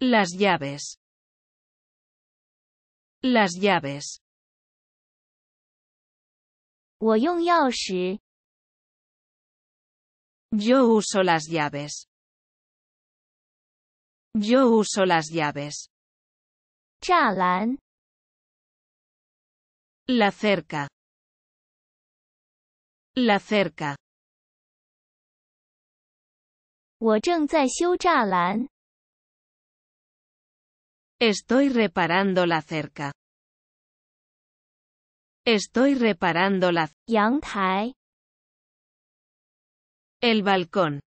las llaves las llaves yo uso las llaves yo uso las llaves Chalan. la cerca la cerca Estoy reparando la cerca. Estoy reparando la El balcón.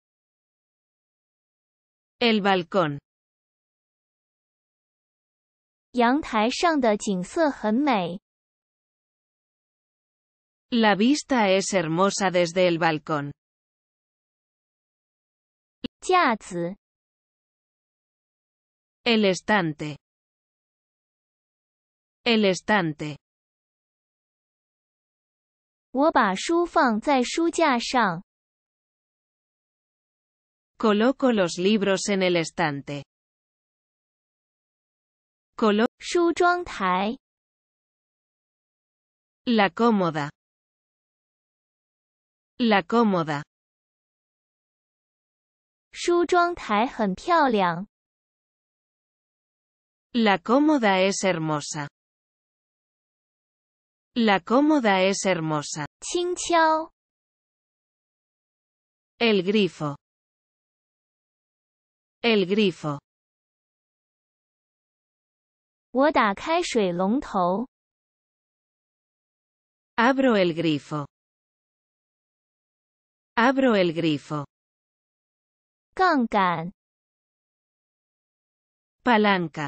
El balcón. La vista es hermosa desde el balcón el estante el estante 我把书放在书架上 coloco los libros en el estante Colo Estantería, la cómoda la cómoda la cómoda es hermosa. La cómoda es hermosa. El grifo. El grifo. Abro el grifo. Abro el grifo. Palanca. Palanca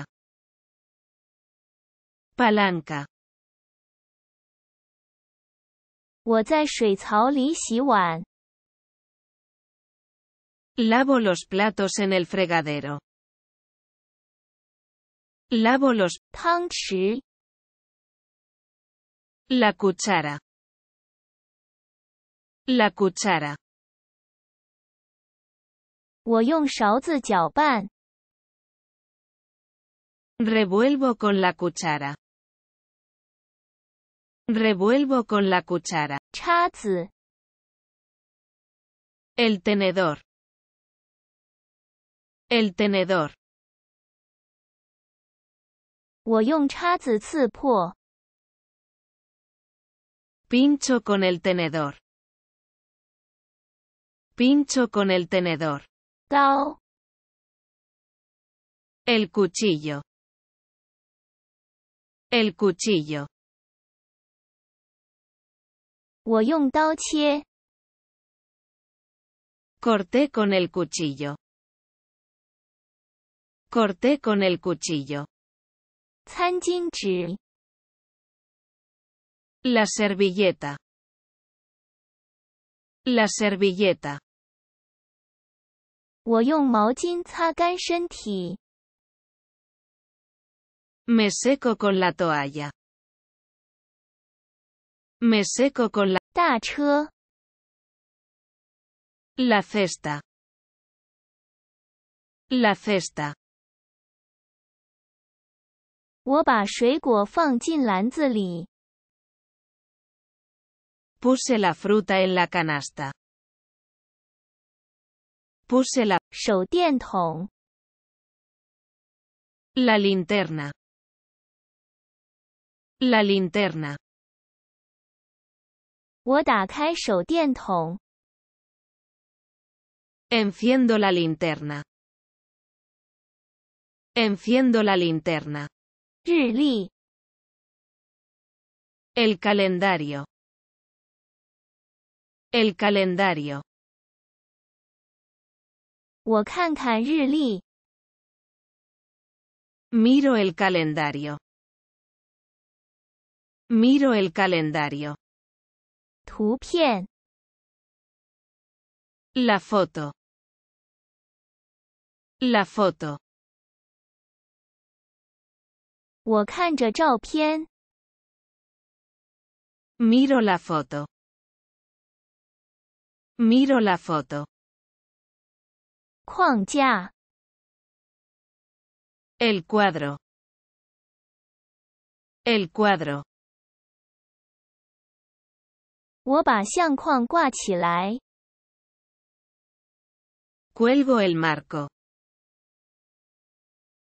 Lavo los platos en el fregadero. Lavo los la cuchara. La cuchara. Revuelvo con la cuchara. Revuelvo con la cuchara. El tenedor. El tenedor. Pincho con el tenedor. Pincho con el tenedor. El cuchillo. El cuchillo. Corté con el cuchillo. Corté con el cuchillo. La servilleta. La servilleta. 我用毛巾擦干身体。大车。我把水果放进篮子里。La linterna. La linterna. Enciendo la linterna. Enciendo la linterna. El calendario. El calendario. 我看看日历。Miro el calendario。Miro el calendario。图片。La foto。La foto。我看着照片。Miro la foto。Miro la foto。el cuadro el cuadro 我把相框挂起来 cuelgo el marco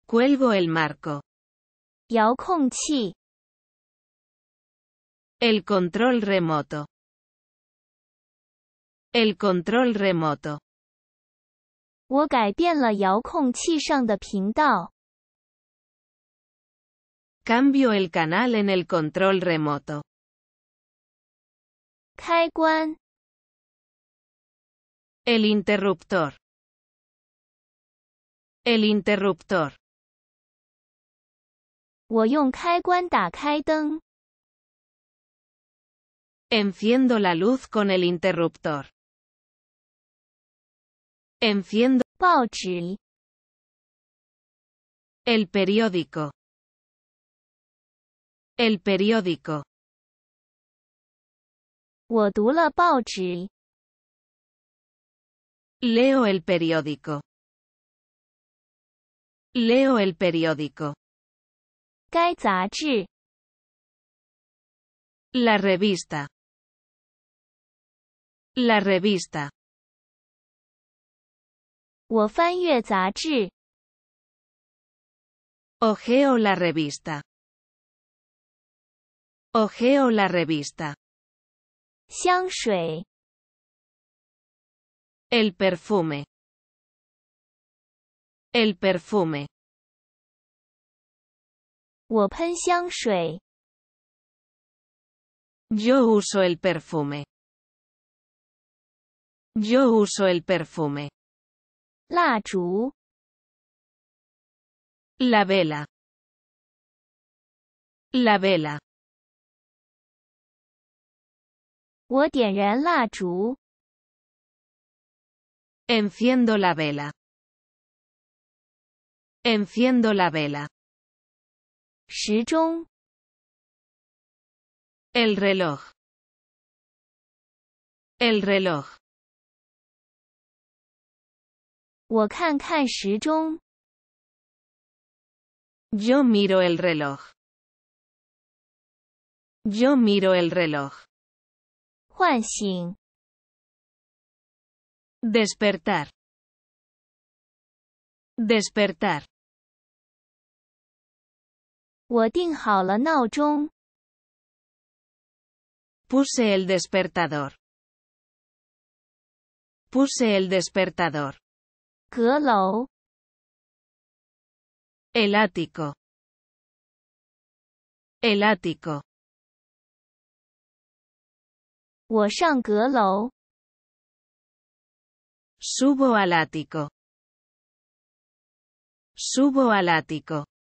cuelvo el marco 遥控器 el control remoto el control remoto 我改变了遥控器上的频道。Cambio el canal en el control remoto。开关。El interruptor。El interruptor。我用开关打开灯。Enciendo la luz con el interruptor。Enciendo. El periódico. El periódico. Leo el periódico. Leo el periódico. La revista. La revista ojeo la revista. Ojeo la revista. El perfume. El perfume. Yo uso el perfume. Yo uso el perfume la vela, la vela. vela. la vela, enciendo la vela. el reloj, el reloj。yo miro el reloj. Yo miro el reloj. Despertar. Despertar. Despertar. Puse el despertador. Puse el despertador. El ático el ático subo al ático subo al ático